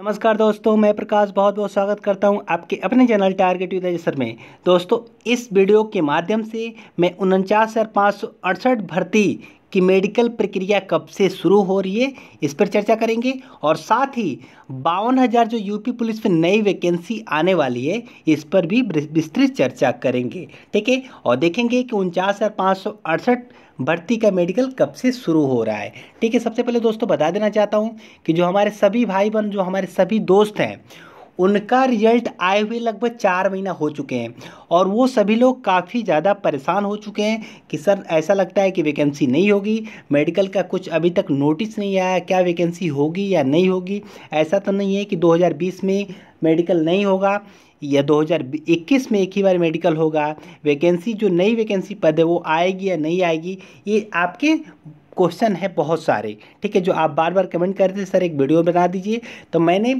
नमस्कार दोस्तों मैं प्रकाश बहुत बहुत स्वागत करता हूं आपके अपने चैनल टारगेट विदेशर में दोस्तों इस वीडियो के माध्यम से मैं उनचास हज़ार भर्ती कि मेडिकल प्रक्रिया कब से शुरू हो रही है इस पर चर्चा करेंगे और साथ ही बावन हज़ार जो यूपी पुलिस में नई वैकेंसी आने वाली है इस पर भी विस्तृत चर्चा करेंगे ठीक है और देखेंगे कि उनचास हज़ार पाँच सौ अड़सठ भर्ती का मेडिकल कब से शुरू हो रहा है ठीक है सबसे पहले दोस्तों बता देना चाहता हूँ कि जो हमारे सभी भाई बहन जो हमारे सभी दोस्त हैं उनका रिजल्ट आए हुए लगभग चार महीना हो चुके हैं और वो सभी लोग काफ़ी ज़्यादा परेशान हो चुके हैं कि सर ऐसा लगता है कि वैकेंसी नहीं होगी मेडिकल का कुछ अभी तक नोटिस नहीं आया क्या वैकेंसी होगी या नहीं होगी ऐसा तो नहीं है कि 2020 में मेडिकल नहीं होगा या 2021 में एक ही बार मेडिकल होगा वैकेंसी जो नई वैकेंसी पद है वो आएगी या नहीं आएगी ये आपके क्वेश्चन है बहुत सारे ठीक है जो आप बार बार कमेंट करते थे सर एक वीडियो बना दीजिए तो मैंने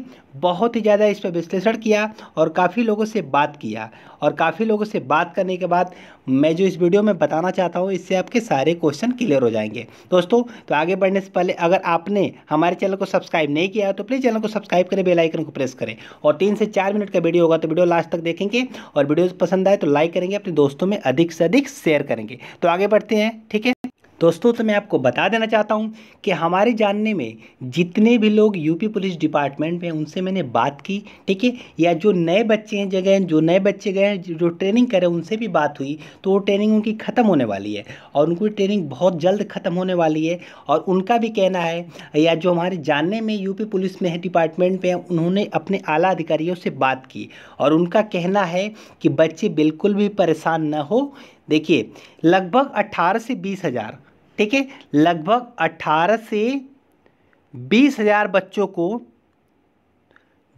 बहुत ही ज़्यादा इस पर विश्लेषण किया और काफ़ी लोगों से बात किया और काफ़ी लोगों से बात करने के बाद मैं जो इस वीडियो में बताना चाहता हूँ इससे आपके सारे क्वेश्चन क्लियर हो जाएंगे दोस्तों तो आगे बढ़ने से पहले अगर आपने हमारे चैनल को सब्सक्राइब नहीं किया तो प्लीज़ चैनल को सब्सक्राइब करें बेलाइकन को प्रेस करें और तीन से चार मिनट का वीडियो होगा तो वीडियो लास्ट तक देखेंगे और वीडियो पसंद आए तो लाइक करेंगे अपने दोस्तों में अधिक से अधिक शेयर करेंगे तो आगे बढ़ते हैं ठीक है दोस्तों तो मैं आपको बता देना चाहता हूँ कि हमारे जानने में जितने भी लोग यूपी पुलिस डिपार्टमेंट में उनसे मैंने बात की ठीक है या जो नए बच्चे हैं जगह जो नए बच्चे गए हैं जो ट्रेनिंग करें उनसे भी बात हुई तो वो ट्रेनिंग उनकी ख़त्म होने वाली है और उनकी ट्रेनिंग बहुत जल्द ख़त्म होने वाली है और उनका भी कहना है या जो हमारे जानने में यूपी पुलिस में है डिपार्टमेंट में उन्होंने अपने आला अधिकारियों से बात की और उनका कहना है कि बच्चे बिल्कुल भी परेशान न हो देखिए लगभग अट्ठारह से बीस हज़ार ठीक है लगभग 18 से बीस हज़ार बच्चों को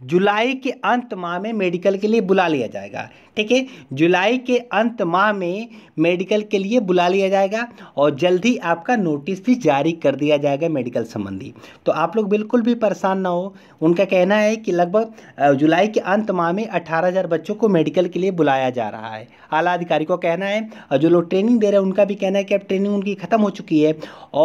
जुलाई के अंत माह में मेडिकल के लिए बुला लिया जाएगा ठीक है जुलाई के अंत माह में मेडिकल के लिए बुला लिया जाएगा और जल्द ही आपका नोटिस भी जारी कर दिया जाएगा मेडिकल संबंधी तो आप लोग बिल्कुल भी परेशान ना हो उनका कहना है कि लगभग जुलाई के अंत माह में 18000 बच्चों को मेडिकल के लिए बुलाया जा रहा है आला अधिकारी को कहना है और जो लोग ट्रेनिंग दे रहे हैं उनका भी कहना है कि अब ट्रेनिंग उनकी ख़त्म हो चुकी है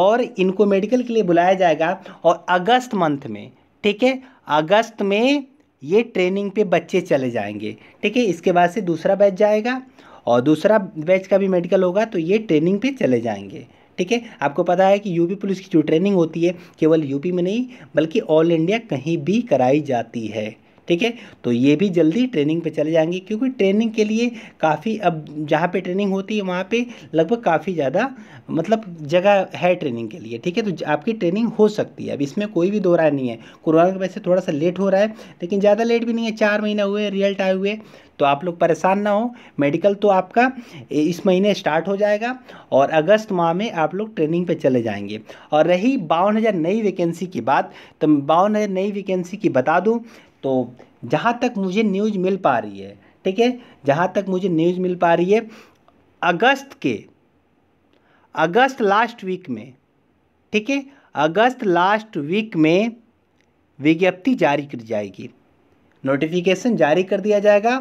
और इनको मेडिकल के लिए बुलाया जाएगा और अगस्त मंथ में ठीक है अगस्त में ये ट्रेनिंग पे बच्चे चले जाएंगे ठीक है इसके बाद से दूसरा बैच जाएगा और दूसरा बैच का भी मेडिकल होगा तो ये ट्रेनिंग पे चले जाएंगे ठीक है आपको पता है कि यूपी पुलिस की जो ट्रेनिंग होती है केवल यूपी में नहीं बल्कि ऑल इंडिया कहीं भी कराई जाती है ठीक है तो ये भी जल्दी ट्रेनिंग पे चले जाएंगे क्योंकि ट्रेनिंग के लिए काफ़ी अब जहाँ पे ट्रेनिंग होती है वहाँ पे लगभग काफ़ी ज़्यादा मतलब जगह है ट्रेनिंग के लिए ठीक है तो आपकी ट्रेनिंग हो सकती है अब इसमें कोई भी दो नहीं है कोरोना की वजह से थोड़ा सा लेट हो रहा है लेकिन ज़्यादा लेट भी नहीं है चार महीना हुए रिजल्ट आए हुए तो आप लोग परेशान ना हो मेडिकल तो आपका इस महीने स्टार्ट हो जाएगा और अगस्त माह में आप लोग ट्रेनिंग पे चले जाएंगे और रही बावन हज़ार नई वैकेंसी की बात तो बावन हज़ार नई वैकेंसी की बता दूं तो जहाँ तक मुझे न्यूज़ मिल पा रही है ठीक है जहाँ तक मुझे न्यूज़ मिल पा रही है अगस्त के अगस्त लास्ट वीक में ठीक है अगस्त लास्ट वीक में विज्ञप्ति जारी की जाएगी नोटिफिकेशन जारी कर दिया जाएगा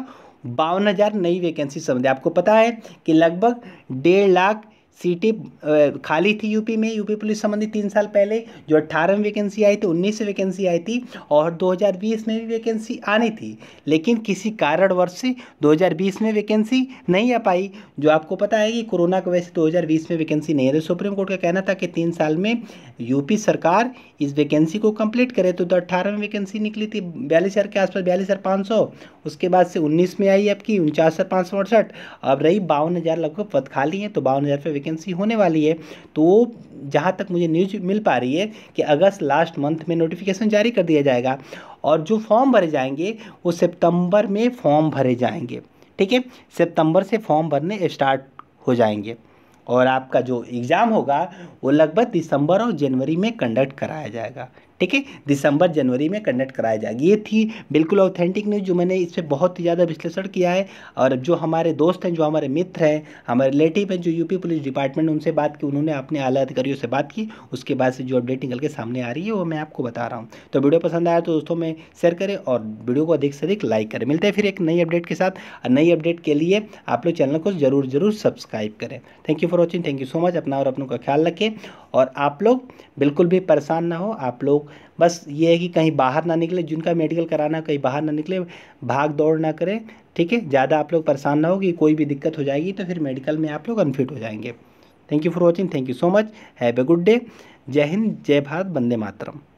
बावन हज़ार नई वैकेंसी संबंधी आपको पता है कि लगभग डेढ़ लाख सीटें खाली थी यूपी में यूपी पुलिस संबंधी तीन साल पहले जो अट्ठारह में वैकेंसी आई थी उन्नीस वैकेंसी आई थी और 2020 में भी वैकेंसी आनी थी लेकिन किसी कारणवश से 2020 में वैकेंसी नहीं आ पाई जो आपको पता है कि कोरोना की वजह से 2020 में वैकेंसी नहीं आई सुप्रीम कोर्ट का कहना था कि तीन साल में यूपी सरकार इस वैकेंसी को कंप्लीट करे तो अट्ठारह में वैकेंसी निकली थी बयालीस हज़ार के आसपास बयालीस हज़ार पाँच सौ उसके बाद से उन्नीस में आई आपकी उनचास हज़ार पाँच सौ अड़सठ अब रही बावन हज़ार लगभग पद खाली है तो बावन हज़ार पर वैकेंसी होने वाली है तो जहाँ तक मुझे न्यूज मिल पा रही है कि अगस्त लास्ट मंथ में नोटिफिकेशन जारी कर दिया जाएगा और जो फॉर्म भरे जाएंगे वो सितंबर में फॉर्म भरे जाएंगे ठीक है सितंबर से फॉर्म भरने स्टार्ट हो जाएंगे और आपका जो एग्ज़ाम होगा वो लगभग दिसंबर और जनवरी में कंडक्ट कराया जाएगा ठीक है दिसंबर जनवरी में कंडक्ट कराया जाएगा ये थी बिल्कुल ऑथेंटिक न्यूज़ जो मैंने इस पर बहुत ही ज़्यादा विश्लेषण किया है और जो हमारे दोस्त हैं जो हमारे मित्र हैं हमारे रिलेटिव हैं जो यूपी पुलिस डिपार्टमेंट उनसे बात की उन्होंने अपने आला अधिकारियों से बात की उसके बाद से जो अपडेट निकल के सामने आ रही है वो मैं आपको बता रहा हूँ तो वीडियो पसंद आया तो दोस्तों में शेयर करें और वीडियो को अधिक से अधिक लाइक करें मिलते हैं फिर एक नई अपडेट के साथ और नई अपडेट के लिए आप लोग चैनल को ज़रूर ज़रूर सब्सक्राइब करें thank you for watching thank you so much अपना और अपनों का ख्याल रखें और आप लोग बिल्कुल भी परेशान ना हो आप लोग बस ये है कि कहीं बाहर ना निकले जिनका मेडिकल कराना कहीं बाहर ना निकले भाग दौड़ ना करें ठीक है ज़्यादा आप लोग परेशान ना हो कि कोई भी दिक्कत हो जाएगी तो फिर मेडिकल में आप लोग अनफिट हो जाएंगे thank you for watching thank you so much have a good day जय हिंद जय भारत वंदे मातरम